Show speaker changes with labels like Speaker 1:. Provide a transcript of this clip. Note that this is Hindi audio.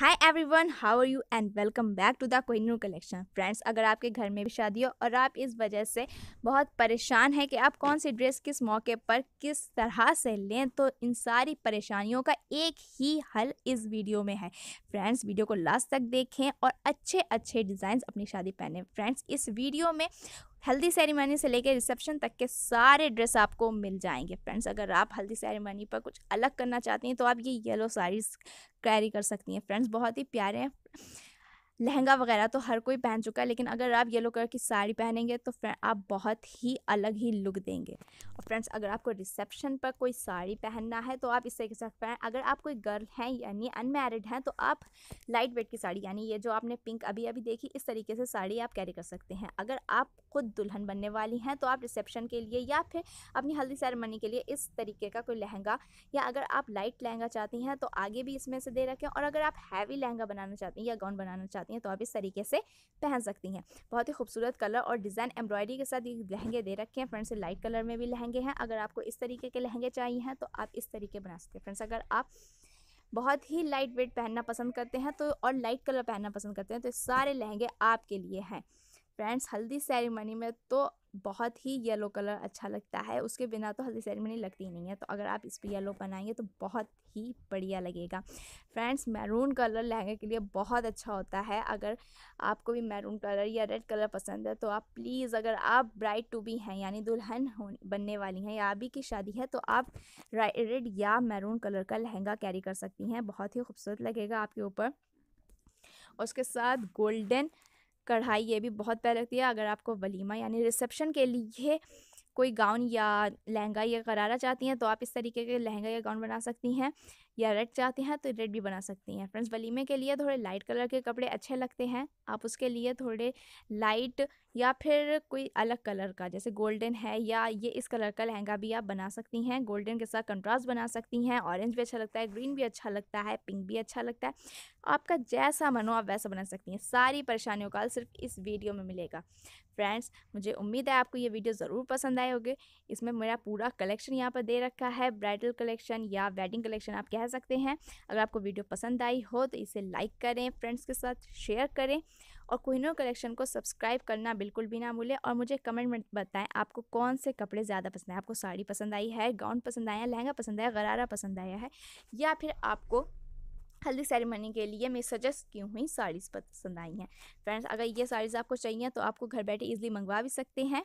Speaker 1: hi everyone how are you and welcome back to the Kohinoor collection friends अगर आपके घर में भी शादी हो और आप इस वजह से बहुत परेशान हैं कि आप कौन सी ड्रेस किस मौके पर किस तरह से लें तो इन सारी परेशानियों का एक ही हल इस वीडियो में है फ्रेंड्स वीडियो को लास्ट तक देखें और अच्छे अच्छे डिज़ाइन अपनी शादी पहने फ्रेंड्स इस वीडियो में हल्दी सेरेमनी से लेकर रिसेप्शन तक के सारे ड्रेस आपको मिल जाएंगे फ्रेंड्स अगर आप हल्दी सेरेमनी पर कुछ अलग करना चाहती हैं तो आप ये येलो साड़ीज़ कैरी कर सकती हैं फ्रेंड्स बहुत ही प्यारे हैं लहंगा वगैरह तो हर कोई पहन चुका है लेकिन अगर आप येलो कलर की साड़ी पहनेंगे तो फ्रेंड आप बहुत ही अलग ही लुक देंगे और फ्रेंड्स अगर आपको रिसेप्शन पर कोई साड़ी पहनना है तो आप इस तरीके से पहन अगर आप कोई गर्ल हैं यानी अनमेरिड हैं तो आप लाइट वेट की साड़ी यानी ये जो आपने पिंक अभी अभी देखी इस तरीके से साड़ी आप कैरी कर सकते हैं अगर आप खुद दुल्हन बनने वाली हैं तो आप रिसेप्शन के लिए या फिर अपनी हल्दी सेरेमनी के लिए इस तरीके का कोई लहंगा या अगर आप लाइट लहंगा चाहती हैं तो आगे भी इसमें से दे रखें और अगर आप हैवी लहंगा बनाना चाहती हैं या गाउन बनाना चाहते हैं चाहती हैं तो आप इस तरीके से पहन सकती हैं बहुत ही खूबसूरत कलर और डिज़ाइन एम्ब्रॉयडरी के साथ ये लहंगे दे रखे हैं फ्रेंड्स लाइट कलर में भी लहंगे हैं अगर आपको इस तरीके के लहंगे चाहिए हैं तो आप इस तरीके बना सकते हैं फ्रेंड्स अगर आप बहुत ही लाइट वेट पहनना पसंद करते हैं तो और लाइट कलर पहनना पसंद करते हैं तो सारे लहंगे आपके लिए हैं फ्रेंड्स हल्दी सेरेमनी में तो बहुत ही येलो कलर अच्छा लगता है उसके बिना तो हल्दी सेरेमनी लगती ही नहीं है तो अगर आप इस पर येलो बनाएंगे तो बहुत ही बढ़िया लगेगा फ्रेंड्स मैरून कलर लहंगे के लिए बहुत अच्छा होता है अगर आपको भी मैरून कलर या रेड कलर पसंद है तो आप प्लीज़ अगर आप ब्राइट टू बी हैं यानी दुल्हन बनने वाली हैं या अभी की शादी है तो आप रेड या मैरून कलर का लहंगा कैरी कर सकती हैं बहुत ही खूबसूरत लगेगा आपके ऊपर उसके साथ गोल्डन कढ़ाई ये भी बहुत प्यारी लगती है अगर आपको वलीमा यानी रिसेप्शन के लिए कोई गाउन या लहंगा या करारा चाहती हैं तो आप इस तरीके के लहंगा या गाउन बना सकती हैं या रेड चाहती हैं तो रेड भी बना सकती हैं फ्रेंड्स वलीमे के लिए थोड़े लाइट कलर के कपड़े अच्छे लगते हैं आप उसके लिए थोड़े लाइट या फिर कोई अलग कलर का जैसे गोल्डन है या ये इस कलर का लहंगा भी आप बना सकती हैं गोल्डन के साथ कंट्रास्ट बना सकती हैं ऑरेंज भी अच्छा लगता है ग्रीन भी अच्छा लगता है पिंक भी अच्छा लगता है आपका जैसा मन हो आप वैसा बना सकती हैं सारी परेशानियों का सिर्फ इस वीडियो में मिलेगा फ्रेंड्स मुझे उम्मीद है आपको ये वीडियो ज़रूर पसंद आए होगी इसमें मेरा पूरा कलेक्शन यहाँ पर दे रखा है ब्राइडल कलेक्शन या वेडिंग कलेक्शन आप कह कर सकते हैं अगर आपको वीडियो पसंद आई हो तो इसे लाइक करें फ्रेंड्स के साथ शेयर करें और कोहिनूर कलेक्शन को सब्सक्राइब करना बिल्कुल भी ना भूलें और मुझे कमेंट में बताएं आपको कौन से कपड़े ज़्यादा पसंद है आपको साड़ी पसंद आई है गाउन पसंद आया लहंगा पसंद आया गरारा पसंद आया है या फिर आपको हल्दी सेरेमनी के लिए मैं सजेस्ट की हुई साड़ीज़ पसंद आई हैं फ्रेंड्स अगर ये साड़ीज़ आपको चाहिए तो आपको घर बैठे ईजिली मंगवा भी सकते हैं